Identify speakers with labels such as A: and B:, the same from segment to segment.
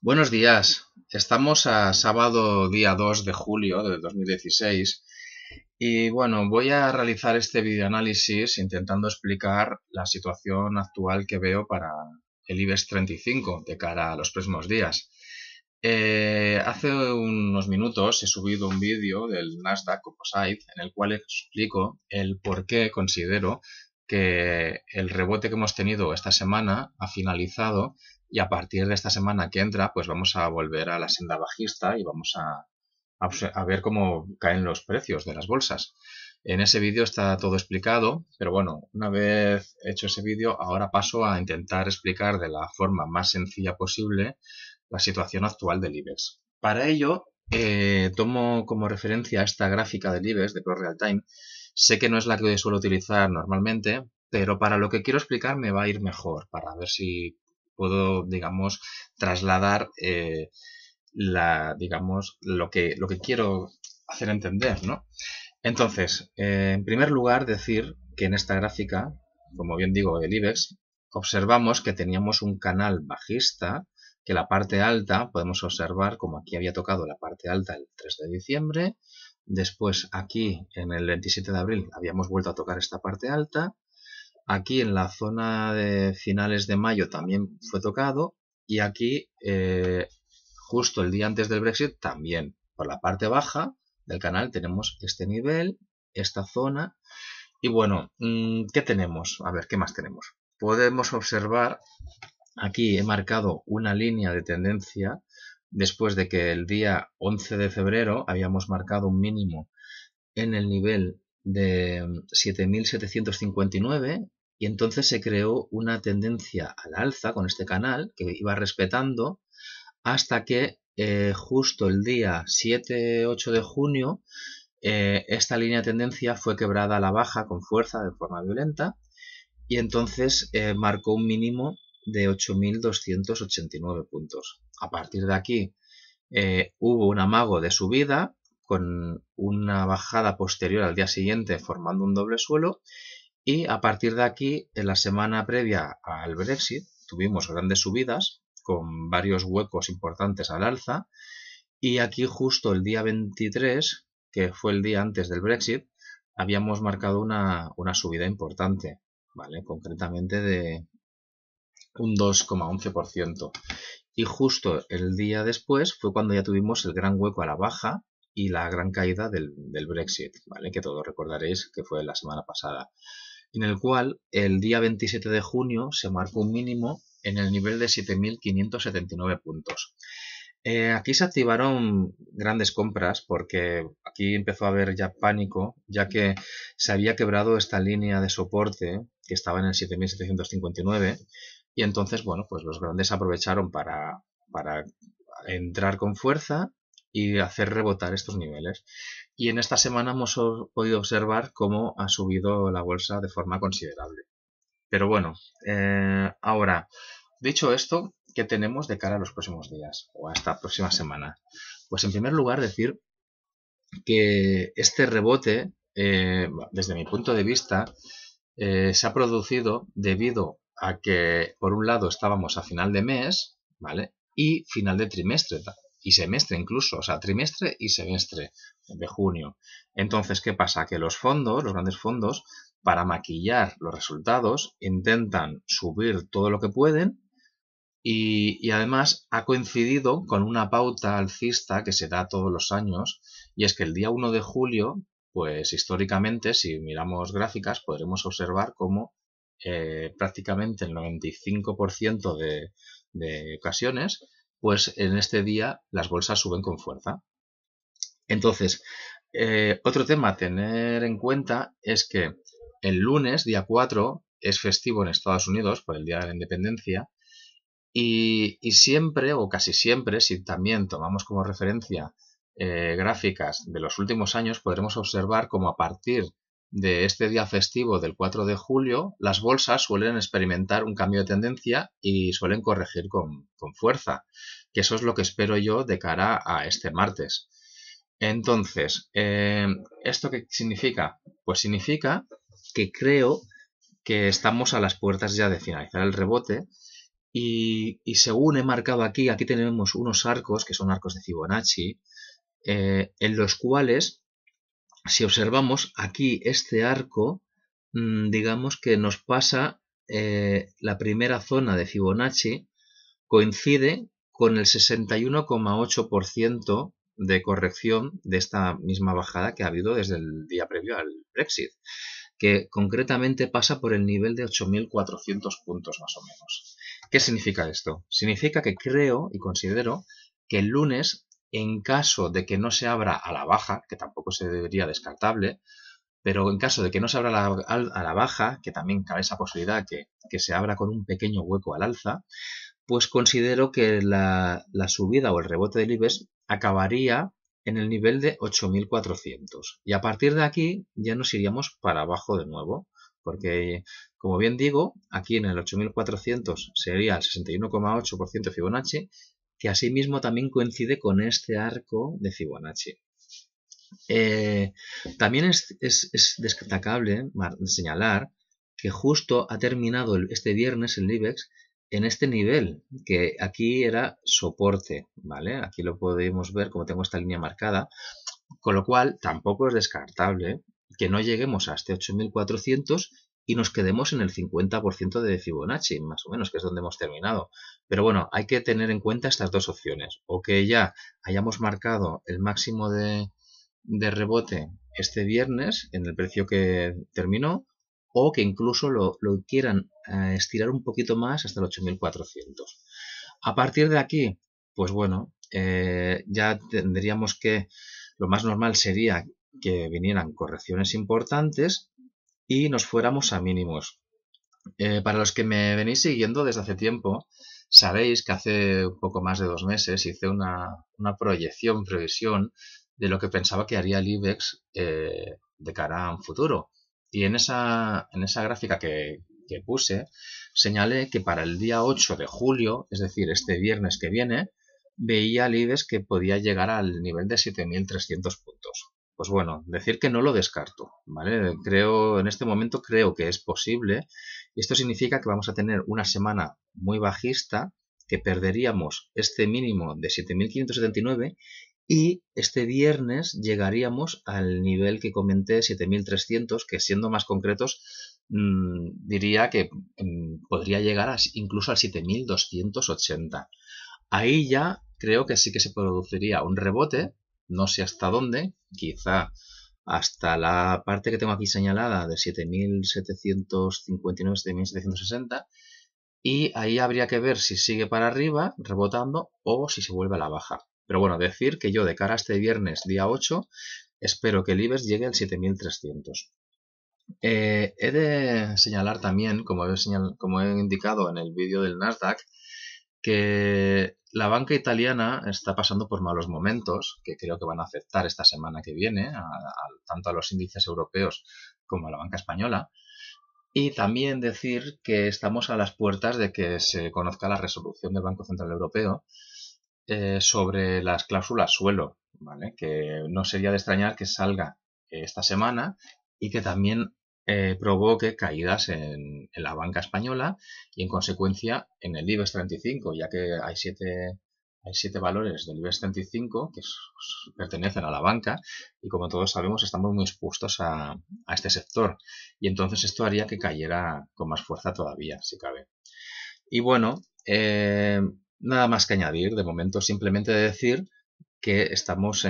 A: Buenos días. Estamos a sábado día 2 de julio de 2016 y bueno, voy a realizar este videoanálisis intentando explicar la situación actual que veo para el IBEX 35 de cara a los próximos días. Eh, hace unos minutos he subido un vídeo del Nasdaq Composite en el cual explico el por qué considero que el rebote que hemos tenido esta semana ha finalizado y a partir de esta semana que entra, pues vamos a volver a la senda bajista y vamos a, ver cómo caen los precios de las bolsas. En ese vídeo está todo explicado, pero bueno, una vez hecho ese vídeo, ahora paso a intentar explicar de la forma más sencilla posible la situación actual del IBEX. Para ello, eh, tomo como referencia esta gráfica del IBEX de Pro Real Time. Sé que no es la que suelo utilizar normalmente, pero para lo que quiero explicar me va a ir mejor, para ver si puedo, digamos, trasladar eh, la, digamos, lo que, lo que quiero hacer entender, ¿no? Entonces, eh, en primer lugar, decir que en esta gráfica, como bien digo, el IBEX, observamos que teníamos un canal bajista, que la parte alta, podemos observar como aquí había tocado la parte alta el 3 de diciembre, después aquí en el 27 de abril habíamos vuelto a tocar esta parte alta, Aquí en la zona de finales de mayo también fue tocado y aquí eh, justo el día antes del Brexit también. Por la parte baja del canal tenemos este nivel, esta zona y bueno, mm, ¿qué tenemos? A ver, ¿qué más tenemos? Podemos observar, aquí he marcado una línea de tendencia después de que el día 11 de febrero habíamos marcado un mínimo en el nivel de 7.759 mm, y entonces se creó una tendencia al alza con este canal que iba respetando hasta que eh, justo el día 7-8 de junio eh, esta línea de tendencia fue quebrada a la baja con fuerza de forma violenta y entonces eh, marcó un mínimo de 8.289 puntos. A partir de aquí hubo un amago de subida con una bajada posterior al día siguiente formando un doble suelo y a partir de aquí, en la semana previa al Brexit, tuvimos grandes subidas con varios huecos importantes al alza. Y aquí justo el día 23, que fue el día antes del Brexit, habíamos marcado una, subida importante, ¿vale? Concretamente de un 2,11%. Y justo el día después fue cuando ya tuvimos el gran hueco a la baja y la gran caída del, del Brexit, ¿vale? Que todos recordaréis que fue la semana pasada en el cual el día 27 de junio se marcó un mínimo en el nivel de 7.579 puntos. Eh, aquí se activaron grandes compras porque aquí empezó a haber ya pánico, ya que se había quebrado esta línea de soporte que estaba en el 7.759 y entonces, bueno, pues los grandes aprovecharon para, para entrar con fuerza y hacer rebotar estos niveles. Y en esta semana hemos podido observar cómo ha subido la bolsa de forma considerable. Pero bueno, eh, ahora, dicho esto, ¿qué tenemos de cara a los próximos días o a esta próxima semana? Pues en primer lugar decir que este rebote, eh, desde mi punto de vista, eh, se ha producido debido a que, por un lado, estábamos a final de mes, ¿vale? Y final de trimestre y semestre incluso, o sea, trimestre y semestre de junio. Entonces, ¿qué pasa? Que los fondos, los grandes fondos, para maquillar los resultados, intentan subir todo lo que pueden y, además ha coincidido con una pauta alcista que se da todos los años y es que el día 1 de julio, pues históricamente, si miramos gráficas, podremos observar cómo eh, prácticamente el 95% de, de ocasiones pues en este día las bolsas suben con fuerza. Entonces, eh, otro tema a tener en cuenta es que el lunes, día 4, es festivo en Estados Unidos por el Día de la Independencia y, siempre, o casi siempre, si también tomamos como referencia eh, gráficas de los últimos años, podremos observar como a partir de este día festivo del 4 de julio, las bolsas suelen experimentar un cambio de tendencia y suelen corregir con, fuerza, que eso es lo que espero yo de cara a este martes. Entonces, em, ¿esto qué significa? Pues significa que creo que estamos a las puertas ya de finalizar el rebote y, según he marcado aquí, aquí tenemos unos arcos, que son arcos de Fibonacci, eh, en los cuales si observamos aquí este arco, mm, digamos que nos pasa eh, la primera zona de Fibonacci, coincide con el 61,8% de corrección de esta misma bajada que ha habido desde el día previo al Brexit, que concretamente pasa por el nivel de 8.400 puntos más o menos. ¿Qué significa esto? Significa que creo y considero que el lunes en caso de que no se abra a la baja, que tampoco se debería descartable, pero en caso de que no se abra a la baja, que también cabe esa posibilidad que, se abra con un pequeño hueco al alza, pues considero que la, la subida o el rebote del IBEX acabaría en el nivel de 8.400. Y a partir de aquí ya nos iríamos para abajo de nuevo, porque como bien digo, aquí en el 8.400 sería el 61,8% Fibonacci que asimismo también coincide con este arco de Fibonacci. Eh, también es, destacable eh, señalar que justo ha terminado este viernes el IBEX en este nivel, que aquí era soporte, ¿vale? Aquí lo podemos ver como tengo esta línea marcada, con lo cual tampoco es descartable que no lleguemos a este 8400 y nos quedemos en el 50% de Fibonacci, más o menos, que es donde hemos terminado. Pero bueno, hay que tener en cuenta estas dos opciones, o que ya hayamos marcado el máximo de, de rebote este viernes en el precio que terminó, o que incluso lo, quieran eh, estirar un poquito más hasta el 8400. A partir de aquí, pues bueno, eh, ya tendríamos que, lo más normal sería que vinieran correcciones importantes y nos fuéramos a mínimos. Eh, para los que me venís siguiendo desde hace tiempo, sabéis que hace un poco más de dos meses hice una, proyección, previsión de lo que pensaba que haría el IBEX eh, de cara a un futuro. Y en esa, gráfica que, que puse, señalé que para el día 8 de julio, es decir, este viernes que viene, veía al IBEX que podía llegar al nivel de 7.300 puntos. Pues bueno, decir que no lo descarto, ¿vale? Creo, en este momento creo que es posible. esto significa que vamos a tener una semana muy bajista, que perderíamos este mínimo de 7.579 y este viernes llegaríamos al nivel que comenté 7.300, que siendo más concretos mm, diría que mm, podría llegar incluso al 7.280. Ahí ya creo que sí que se produciría un rebote no sé hasta dónde, quizá hasta la parte que tengo aquí señalada de 7.759, 7.760, y ahí habría que ver si sigue para arriba, rebotando, o si se vuelve a la baja. Pero bueno, decir que yo de cara a este viernes, día 8, espero que el IBEX llegue al 7.300. Eh, he de señalar también, como como he indicado en el vídeo del Nasdaq, que la banca italiana está pasando por malos momentos que creo que van a afectar esta semana que viene tanto a los índices europeos como a la banca española. Y también decir que estamos a las puertas de que se conozca la resolución del Banco Central Europeo eh, sobre las cláusulas suelo, ¿vale? que no sería de extrañar que salga esta semana y que también eh, provoque caídas en, la banca española y en consecuencia en el IBEX 35, ya que hay siete, valores del IBEX 35 que pertenecen a la banca y como todos sabemos estamos muy expuestos a, este sector y entonces esto haría que cayera con más fuerza todavía, si cabe. Y bueno, eh, nada más que añadir, de momento simplemente decir que estamos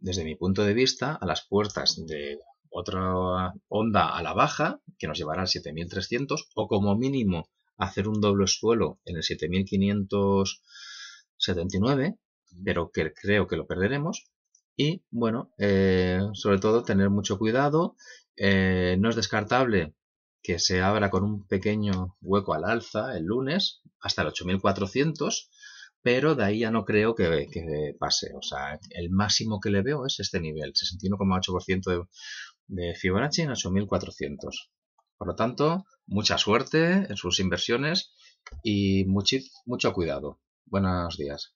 A: desde mi punto de vista a las puertas de otra onda a la baja que nos llevará al 7300 o como mínimo hacer un doble suelo en el 7579 pero que creo que lo perderemos y bueno eh, sobre todo tener mucho cuidado eh, no es descartable que se abra con un pequeño hueco al alza el lunes hasta el 8400 pero de ahí ya no creo que, pase. O sea, el máximo que le veo es este nivel, 61,8% de de Fibonacci en 8400. Por lo tanto, mucha suerte en sus inversiones y mucho cuidado. Buenos días.